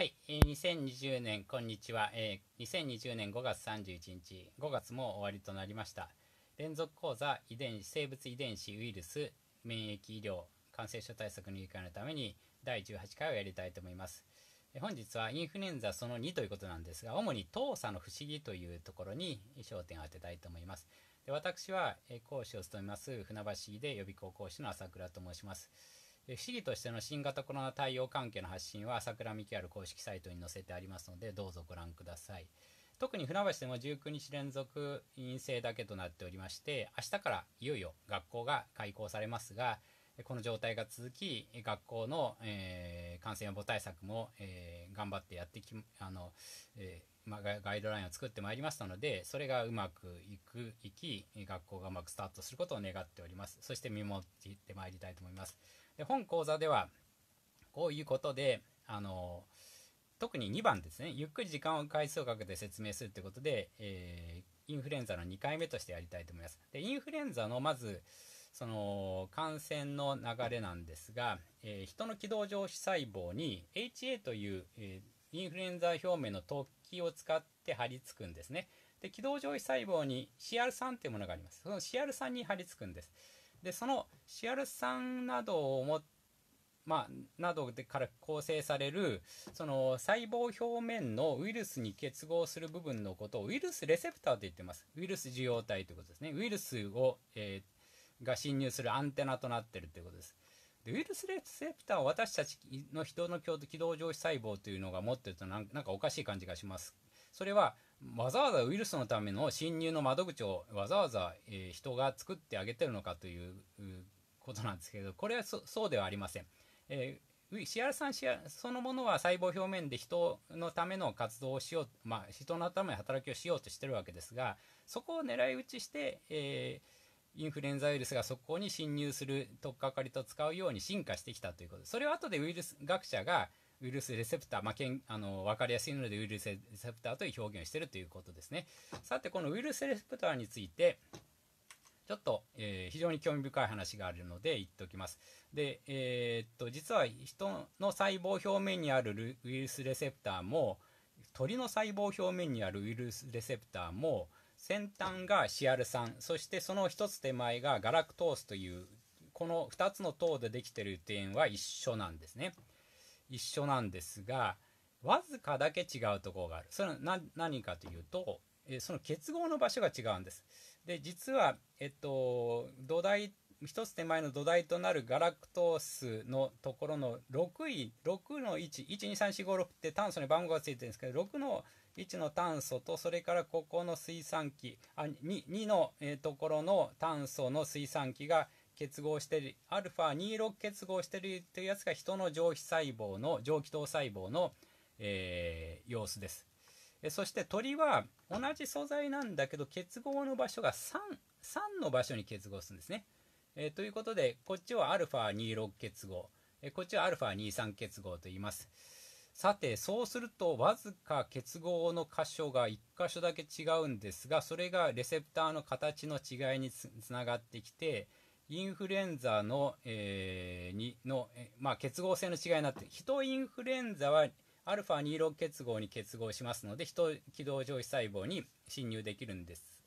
はい、えー、2020年こんにちは、えー、2020年5月31日5月も終わりとなりました連続講座遺伝生物遺伝子ウイルス免疫医療感染症対策の理解のために第18回をやりたいと思います本日はインフルエンザその2ということなんですが主に当査の不思議というところに焦点を当てたいと思いますで私は講師を務めます船橋で予備校講師の朝倉と申します市議としての新型コロナ対応関係の発信は桜見きある公式サイトに載せてありますのでどうぞご覧ください特に船橋でも19日連続陰性だけとなっておりまして明日からいよいよ学校が開校されますがこの状態が続き学校の、えー、感染予防対策も、えー、頑張ってやってきあの、えー、まあ、ガイドラインを作ってまいりましたのでそれがうまくいくいき学校がうまくスタートすることを願っておりますそして見守ってまいりたいと思いますで本講座ではこういうことであの特に2番ですねゆっくり時間を回数をかけて説明するってことで、えー、インフルエンザの2回目としてやりたいと思います。でインフルエンザのまずその感染の流れなんですが、えー、人の軌道上皮細胞に HA という、えー、インフルエンザ表面の突起を使って張り付くんですね。で軌道上皮細胞に CR3 というものがあります。その CR3 に張り付くんです。でそのアル酸などをもまあ、などでから構成されるその細胞表面のウイルスに結合する部分のことをウイルスレセプターと言ってますウイルス受容体ということですねウイルスを、えー、が侵入するアンテナとなってるということですでウイルスレセプターを私たちの人の軌道上皮細胞というのが持ってるとなんかおかしい感じがしますそれはわざわざウイルスのための侵入の窓口をわざわざ、えー、人が作ってあげてるのかということなんですけど、これはそうではありません。えー、CR3 そのものは細胞表面で人のための活動をしよう、まあ、人のための働きをしようとしてるわけですが、そこを狙い撃ちして、えー、インフルエンザウイルスがそこに侵入するとっかかりと使うように進化してきたということです。それを後でウイルス学者が、ウイルスレセプター、まあ、けんあの分かりやすいのでウイルスレセプターという表現をしているということですね。さて、このウイルスレセプターについて、ちょっと、えー、非常に興味深い話があるので言っておきます。で、えー、っと、実は人の細胞表面にあるウイルスレセプターも、鳥の細胞表面にあるウイルスレセプターも、先端が CR3、そしてその一つ手前がガラクトースという、この2つの糖でできている点は一緒なんですね。一緒なんですがわずかだけ違うところがあるそれは何かというと、えその結合の場所が違うんですで実は、えっと、土台一つ手前の土台となるガラクトースのところの6位6の位112345って炭素に番号がついてるんですけど6の位置の炭素とそれからここの水産機あ 2, 2の、えー、ところの炭素の水産機が結合してるァ2 6結合してるというやつが人の上皮細胞の上気糖細胞の、えー、様子ですそして鳥は同じ素材なんだけど結合の場所が 3, 3の場所に結合するんですね、えー、ということでこっちはアルファ2 6結合、えー、こっちはアルファ2 3結合と言いますさてそうするとわずか結合の箇所が1箇所だけ違うんですがそれがレセプターの形の違いにつながってきてインフルエンザの,、えー、にの、えまあ、結合性の違いになってヒトインフルエンザはアルファ26結合に結合しますのでヒト軌道上皮細胞に侵入できるんです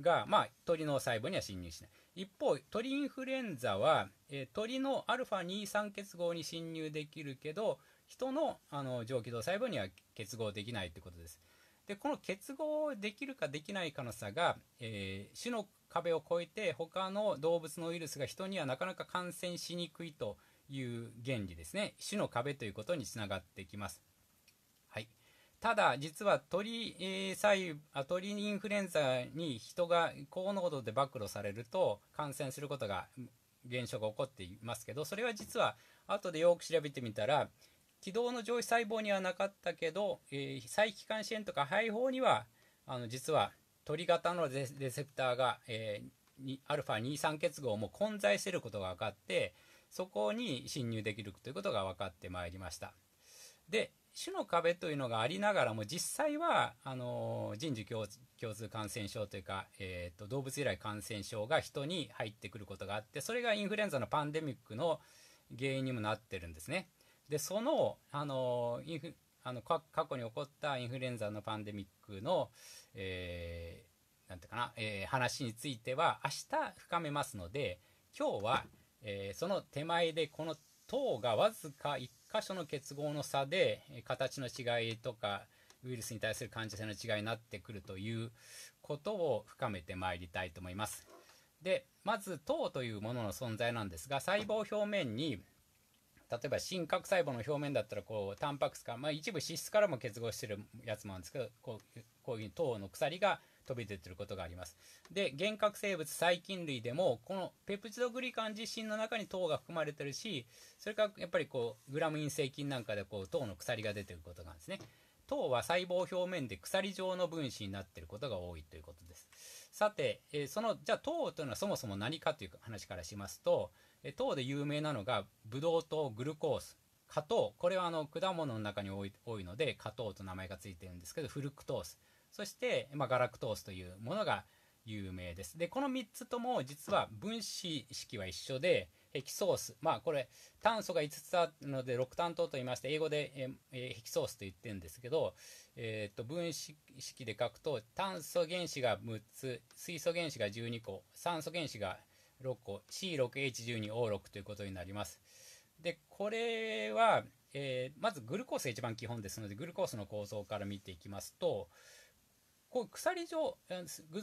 が、まあ、鳥の細胞には侵入しない一方鳥インフルエンザは、えー、鳥の α23 結合に侵入できるけど人のあの上気道細胞には結合できないということですでこの結合できるかできないかの差が、えー、種の壁を越えて他の動物のウイルスが人にはなかなか感染しにくいという原理ですね種の壁ということにつながってきます、はい、ただ実は鳥,、えー、鳥インフルエンザに人が高濃度で暴露されると感染することが現象が起こっていますけどそれは実は後でよく調べてみたら気道の上皮細胞にはなかったけど、えー、細気管支炎とか肺胞にはあの実は鳥型のレセプターが、えー、ァ2酸結合も混在していることが分かってそこに侵入できるということが分かってまいりましたで種の壁というのがありながらも実際はあの人事共通感染症というか、えーと動物由来感染症が人に入ってくることがあってそれがインフルエンザのパンデミックの原因にもなってるんですねでそのあのインフあの過去に起こったインフルエンザのパンデミックの、えー、なんていうかな、えー、話については明日深めますので今日は、えー、その手前でこの糖がわずか1箇所の結合の差で形の違いとかウイルスに対する患者性の違いになってくるということを深めてまいりたいと思います。でまず糖というものの存在なんですが細胞表面に例えば真核細胞の表面だったらこうタンパク質から、まあ、一部脂質からも結合してるやつもあるんですけどこうこういうふうに糖の鎖が飛び出てることがありますで原核生物細菌類でもこのペプチドグリカン自身の中に糖が含まれてるしそれからやっぱりこうグラム陰性菌なんかでこう糖の鎖が出てることがあるんですね糖は細胞表面で鎖状の分子になっていることが多いということです。さて、えー、その、じゃあ糖というのはそもそも何かという話からしますと、糖で有名なのがブドウ糖グルコース果糖これはあの果物の中に多い多いので果糖と名前が付いてるんですけどフルクトースそして、まあ、ガラクトースというものが有名ですでこの3つとも実は分子式は一緒でヘキソースまあこれ炭素が5つあるので6単糖と言いまして英語でヘキソースと言ってるんですけど、えー、っと分子式で書くと炭素原子が6つ水素原子が12個酸素原子が個 C6H12O6 ということになりますでこれは、えー、まずグルコースが一番基本ですのでグルコースの構造から見ていきますとこう鎖状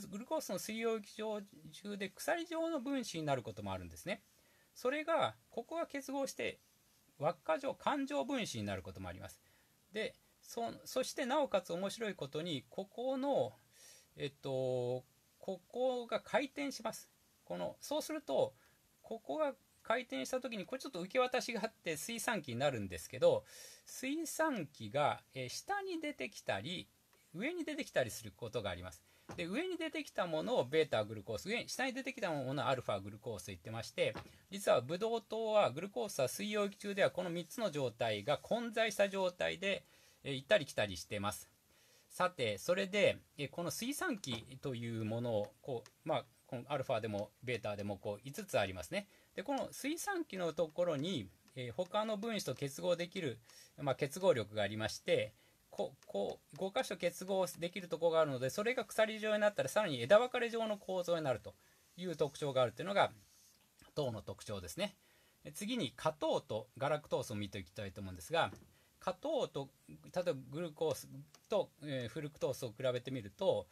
グルコースの水溶液上中で鎖状の分子になることもあるんですねそれがここが結合して輪っか状環状分子になることもありますでそしてなおかつ面白いことにここのえっとここが回転しますこのそうするとここが回転した時にこれちょっと受け渡しがあって水産機になるんですけど水産機が、え下に出てきたり上に出てきたりすることがあります。で上に出てきたものを β グルコース上に下に出てきたものを α グルコースと言ってまして実はブドウ糖はグルコースは水溶液中ではこの3つの状態が混在した状態で、え行ったり来たりしてますさてそれで、えこの水産機というものをこう、まあ、アルファでもベータでもこう5つありますね。で、この水酸基のところに、えー、他の分子と結合できる、まあ、結合力がありまして、ここう5箇所結合できるところがあるので、それが鎖状になったらさらに枝分かれ状の構造になるという特徴があるというのが糖の特徴ですね。次に加糖とガラクトースを見ていきたいと思うんですが、加糖と例えばグルコースと、えー、フルクトースを比べてみると、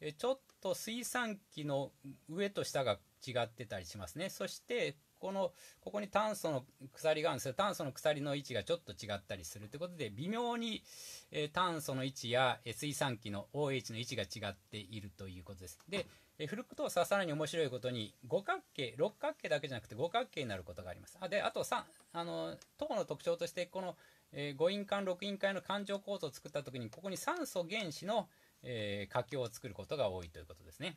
えちょっと水産機の上と下が違ってたりしますね。そして、この、ここに炭素の鎖があるんですが、炭素の鎖の位置がちょっと違ったりするということで、微妙に、え炭素の位置や、え水産機の OH の位置が違っているということです。で、えフルクトースはさらに面白いことに、五角形、六角形だけじゃなくて五角形になることがあります。あで、あと3、あの、糖の特徴として、この、えー、鑑、陰間、6陰間の環状構造を作ったときに、ここに酸素原子の、えー、佳境を作ることが多いということですね。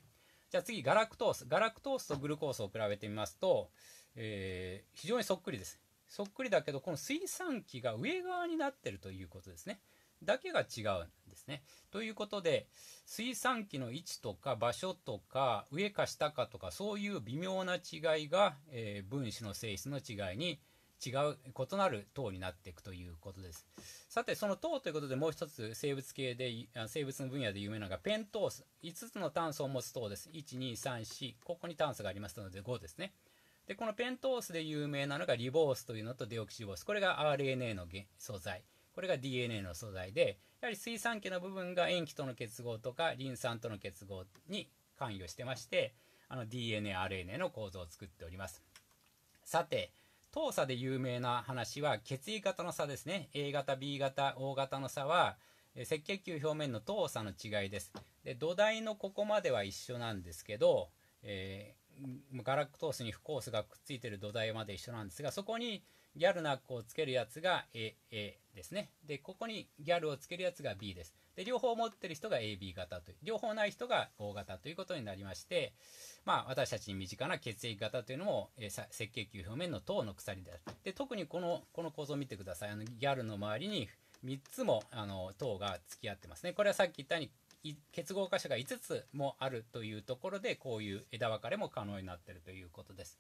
じゃあ次、ガラクトース。ガラクトースとグルコースを比べてみますと、えー、非常にそっくりです。そっくりだけど、この水産機が上側になってるということですね。だけが違うんですね。ということで、水産機の位置とか場所とか、上か下かとか、そういう微妙な違いが、えー、分子の性質の違いに違う異なる糖になっていくということですさてその糖ということでもう一つ生物系で生物の分野で有名なのがペントース5つの炭素を持つ糖です1234ここに炭素がありますので5ですねでこのペントースで有名なのがリボースというのとデオキシボースこれが RNA の素材これが DNA の素材でやはり水酸化の部分が塩基との結合とかリン酸との結合に関与してましてあの DNARNA の構造を作っておりますさて当差で有名な話は血液型の差ですね A 型 B 型 O 型の差は赤血球表面の糖差の違いですで土台のここまでは一緒なんですけど、えー、ガラクトースにフコースがくっついてる土台まで一緒なんですがそこにギャルな子をつけるやつが A, A ですね。で、ここにギャルをつけるやつが B です。で、両方持ってる人が AB 型という、両方ない人が O 型ということになりまして、まあ、私たちに身近な血液型というのも、えー、赤血球表面の糖の鎖である。で、特にこの、この構造を見てください。あの、ギャルの周りに3つも、あの、糖が付き合ってますね。これはさっき言ったように、結合箇所が5つもあるというところでこういう枝分かれも可能になっているということです。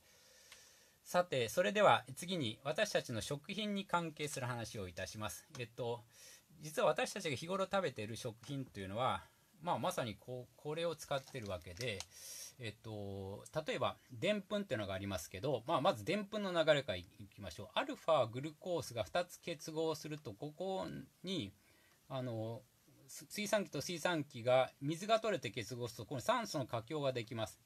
さて、それでは次に私たちの食品に関係する話をいたします。えっと、実は私たちが日頃食べている食品というのは、まあ、まさにここれを使ってるわけで、えっと、例えば、でんぷんっていうのがありますけど、まあ、まずでんぷんの流れからいきましょう。アルファグルコースが2つ結合すると、ここに、あの、水酸基と水酸基が水が取れて結合すると、この酸素の加強ができます。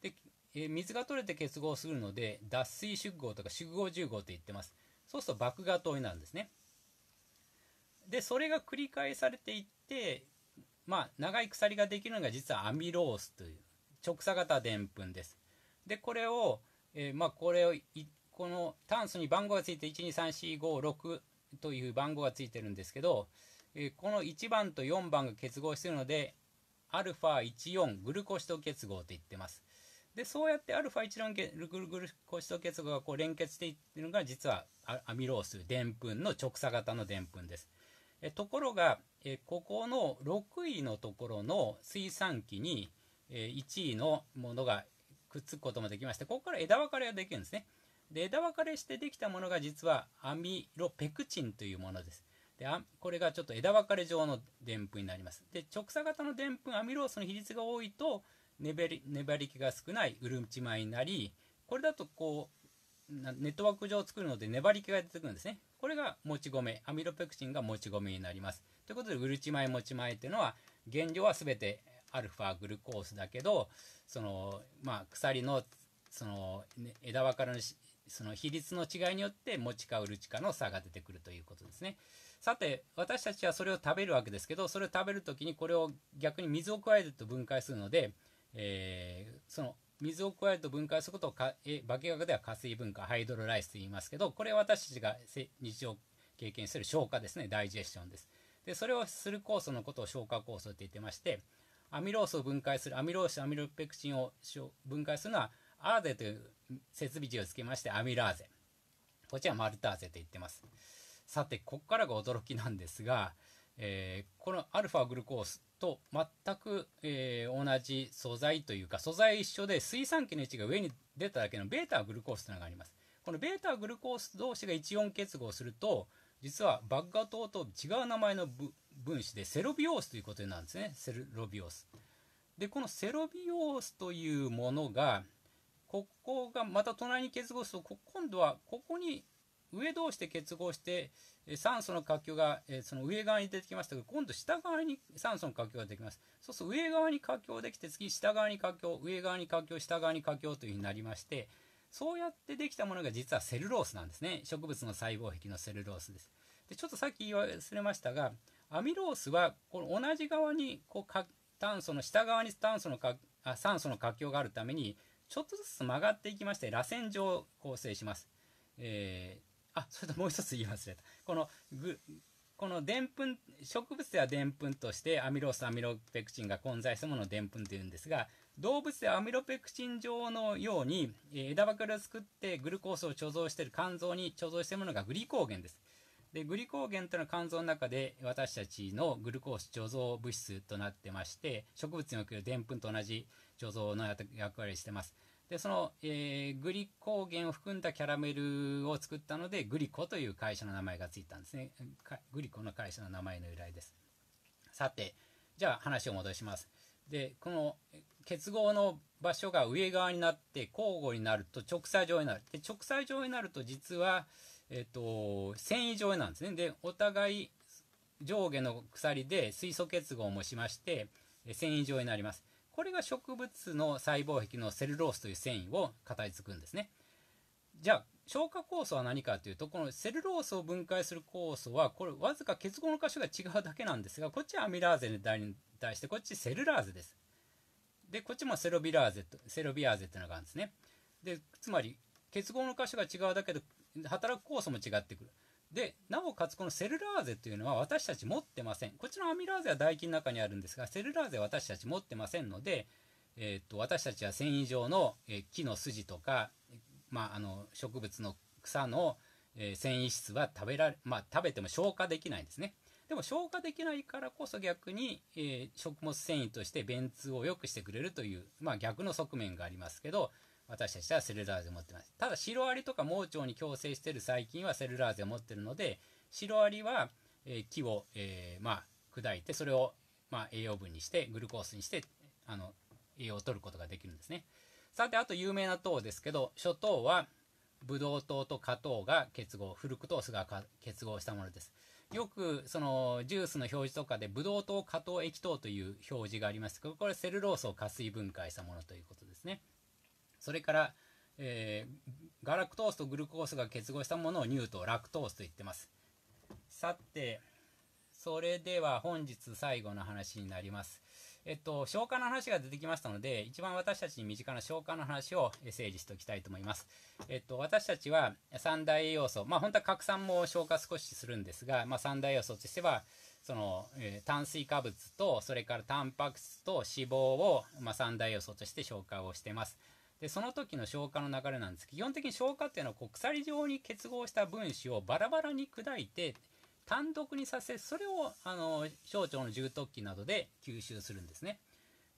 でえ水が取れて結合するので脱水縮合とか縮合重合と言ってますそうすると麦芽糖になるんですねでそれが繰り返されていってまあ長い鎖ができるのが実はアミロースという直鎖型でんぷんですでこれを、えー、まあこれをこの炭素に番号がついて123456という番号がついてるんですけど、えー、この1番と4番が結合してるので α14 グルコシト結合と言ってますでそうやって α1 ランケルグルグル高脂結合がこう連結していってるのが実はアミロースでんぷんの直射型のでんぷんです。えところがえここの6位のところの水産期にえ1位のものがくっつくこともできましてここから枝分かれができるんですね。で枝分かれしてできたものが実はアミロペクチンというものです。でこれがちょっと枝分かれ状のでんぷんになります。で直差型のでんぷんアミロースの比率が多いと粘り粘り気が少ないウルチ米になりこれだとこうネットワーク上を作るので粘り気が出てくるんですねこれがもち米アミロペクチンがもち米になりますということでウルチ米もち米っていうのは原料は全てアルファグルコースだけどそのまあ鎖のその枝分かれのその比率の違いによってもちかウルチかの差が出てくるということですねさて私たちはそれを食べるわけですけどそれを食べる時にこれを逆に水を加えると分解するのでえー、その水を加えると分解することをえ化学では加水分解ハイドロライスと言いますけどこれは私たちが日常経験する消化ですねダイジェスションですでそれをする酵素のことを消化酵素って言ってましてアミロースを分解するアミロースアミロペクチンを分解するのはアーゼという設備値をつけましてアミラーゼこっちはマルターゼと言ってますさてここからが驚きなんですが、えー、このアルファグルコースと全く、えー、同じ素材というか素材一緒で水酸基の位置が上に出ただけの β グルコースというのがありますこの β グルコース同士が1音結合すると実はバッガ糖と違う名前の分子でセロビオースということになるんですねセロビオースでこのセロビオースというものがここがまた隣に結合すると今度はここに上同士で結合して酸素の活況がその上側に出てきましたが今度下側に酸素の活況ができますそうすると上側に活況できて次下側に活況上側に活況下側に活況というふうになりましてそうやってできたものが実はセルロースなんですね植物の細胞壁のセルロースですでちょっとさっき言い忘れましたがアミロースはこの同じ側にこう炭素の下側に炭素のかあ酸素の活況があるためにちょっとずつ曲がっていきまして螺旋状を構成します、えあ、それともう一つ言い忘れた。このぐ、このでんぷん、植物ではでんぷんとしてアミロース、アミロペクチンが混在したものをでんぷんというんですが、動物ではアミロペクチン状のように、えー、枝分かれを作ってグルコースを貯蔵している肝臓に貯蔵しているものがグリコーゲンです。で、グリコーゲンというのは肝臓の中で私たちのグルコース貯蔵物質となってまして、植物におけるでんぷんと同じ貯蔵の役割をしてます。でその、えー、グリコーゲンを含んだキャラメルを作ったのでグリコという会社の名前がついたんですねグリコの会社の名前の由来ですさてじゃあ話を戻しますでこの結合の場所が上側になって交互になると直裁状になるで直裁状になると実は、えーと、と繊維状なんですねでお互い上下の鎖で水素結合もしまして繊維状になりますこれが植物の細胞壁のセルロースという繊維を形作るんですね。じゃあ消化酵素は何かというとこのセルロースを分解する酵素はこれわずか結合の箇所が違うだけなんですがこっちはアミラーゼに対してこっちセルラーゼです。でこっちもセロビラーゼとセロビアーゼっていうのがあるんですね。でつまり結合の箇所が違うだけで働く酵素も違ってくる。で、なおかつこのセルラーゼというのは私たち持ってません。こっちのアミラーゼは唾液の中にあるんですが、セルラーゼは私たち持ってませんので、えー、っと私たちは繊維状の、えー、木の筋とか、まあ、あの植物の草の、えー、繊維質は食べられ、まあ、食べても消化できないんですね。でも消化できないからこそ逆に、えー、食物繊維として便通を良くしてくれるという、まあ、逆の側面がありますけど、私たちはセルラーゼを持ってます。ただ、シロアリとか盲腸に共生している細菌はセルラーゼを持っているので、シロアリは、えー、木を、えー、まあ、砕いて、それを、まあ、栄養分にして、グルコースにして、あの、栄養を取ることができるんですね。さて、あと有名な糖ですけど、諸糖は、ブドウ糖と果糖が結合、フルクトースが結合したものです。よくそのジュースの表示とかでブドウ糖、果糖、液糖という表示がありますけど、これセルロースを加水分解したものということですね。それから、えー、ガラクトースとグルコースが結合したものをニュートラクトースと言ってますさてそれでは本日最後の話になりますえっと消化の話が出てきましたので一番私たちに身近な消化の話を整理しておきたいと思いますえっと私たちは三大栄養素まあ本当は核酸も消化少しするんですが、まあ、三大栄養素としてはその、えー、炭水化物とそれからタンパク質と脂肪を、まあ、三大栄養素として消化をしてますでその時の消化の流れなんです基本的に消化っていうのはこう鎖状に結合した分子をバラバラに砕いて単独にさせそれをあの小腸の重突起などで吸収するんですね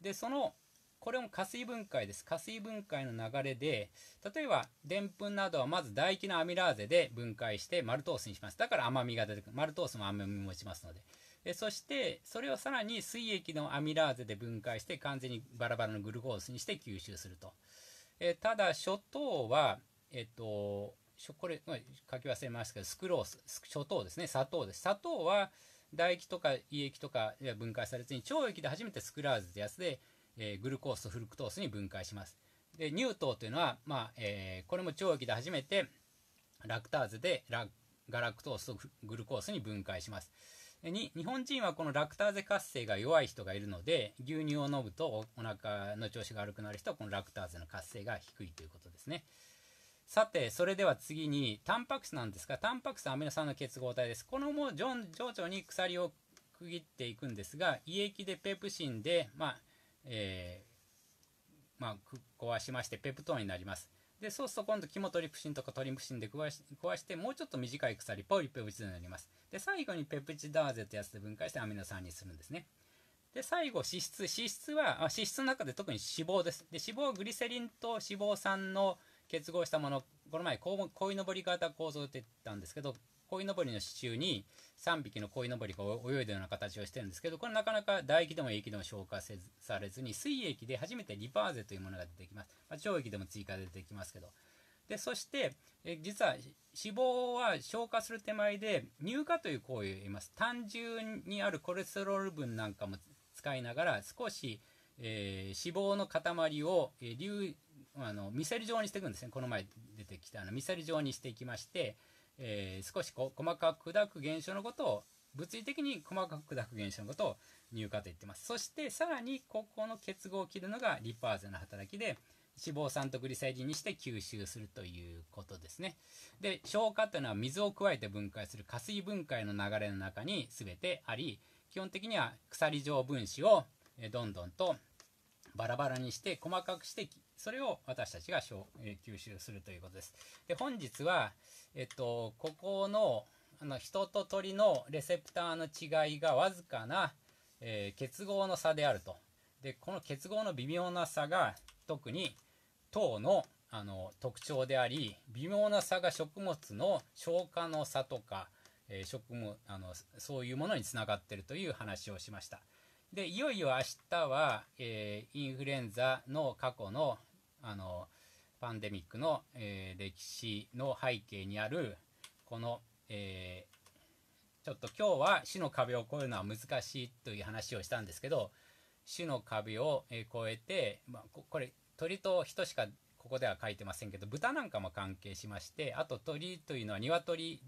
でそのこれも加水分解です加水分解の流れで例えばでんぷんなどはまず唾液のアミラーゼで分解してマルトースにしますだから甘みが出てくるマルトースも甘みもしますのででそしてそれをさらに水液のアミラーゼで分解して完全にバラバラのグルコースにして吸収するとえー、ただ、諸島は、えっ、ー、と、これ、書き忘れましたけど、スクロース、諸島ですね、砂糖です。砂糖は、唾液とか胃液とかでは分解されずに、腸液で初めてスクラーズってやつで、えー、グルコースとフルクトースに分解します。で、乳糖というのは、まあ、えー、これも腸液で初めて、ラクターズでラガラクトースとグルコースに分解します。に日本人はこのラクターゼ活性が弱い人がいるので牛乳を飲むとお腹の調子が悪くなる人はこのラクターゼの活性が低いということですねさてそれでは次にタンパク質なんですがタンパク質アミノ酸の結合体ですこのも徐々に鎖を区切っていくんですが胃液でペプシンでまあえー、まあ、壊しましてペプトンになりますで、そうすると今度、キモトリプシンとかトリプシンで壊し壊して、もうちょっと短い鎖ポリペプチドになります。で、最後にペプチダーゼってやつで分解してアミノ酸にするんですね。で、最後、脂質。脂質は、あ脂質の中で特に脂肪です。で、脂肪はグリセリンと脂肪酸の結合したもの、この前、こう、こいのぼり型構造って言ったんですけど、鯉のぼりの支柱に3匹の鯉のぼりが泳いだような形をしてるんですけどこれなかなか唾液でも液でも消化せされずに水液で初めてリバーゼというものが出てきます、まあ、腸液でも追加で出てきますけどでそしてえ実は脂肪は消化する手前で乳化という行為をいます単純にあるコレステロール分なんかも使いながら少し、えー、脂肪の塊を、えー、あのミセル状にしていくんですねこの前出てきたあのミセル状にしていきましてえー、少しこう細かく砕く現象のことを物理的に細かく砕く現象のことを乳化と言ってますそしてさらにここの結合を切るのがリパーゼの働きで脂肪酸とグリサリンにして吸収するということですねで消化というのは水を加えて分解する加水分解の流れの中に全てあり基本的には鎖状分子をどんどんとバラバラにして細かくしてそれを私たちが、え吸収するということです。で本日は、えっと、ここのあの人と鳥のレセプターの違いがわずかな、えー、結合の差であると。でこの結合の微妙な差が特に糖のあの特徴であり微妙な差が食物の消化の差とか、えー、食物あのそういうものにつながっているという話をしました。でいよいよ明日は、えー、インフルエンザの過去のあのパンデミックの、えー、歴史の背景にあるこの、えー、ちょっと今日は死の壁を越えるのは難しいという話をしたんですけど死の壁を、え越えて、まあ、これ鳥と人しかここでは書いてませんけど豚なんかも関係しましてあと鳥というのは鶏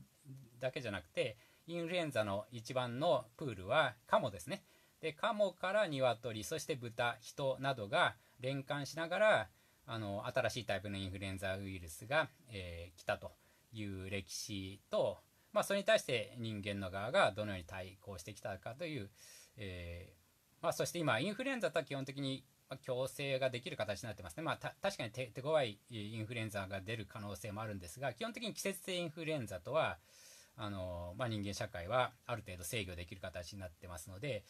だけじゃなくてインフルエンザの一番のプールはカモですねでカモから鶏そして豚人などが連関しながらあの新しいタイプのインフルエンザウイルスが、えー、来たという歴史と、まあ、それに対して人間の側がどのように対抗してきたかという、えー、まあ、そして今インフルエンザとは基本的に強制ができる形になってますね、まあ、確かに手手強いインフルエンザが出る可能性もあるんですが基本的に季節性インフルエンザとはあの、まあ、人間社会はある程度制御できる形になってますので、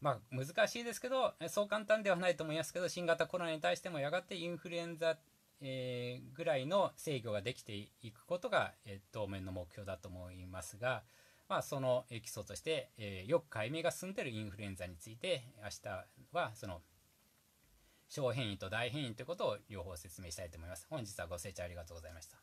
まあ、難しいですけど、そう簡単ではないと思いますけど、新型コロナに対してもやがてインフルエンザ、えー、ぐらいの制御ができていくことが、えー、当面の目標だと思いますが、まあ、その基礎として、えー、よく解明が進んでいるインフルエンザについて、明日はその小変異と大変異ということを両方説明したいと思います。本日はご清聴ありがとうございました。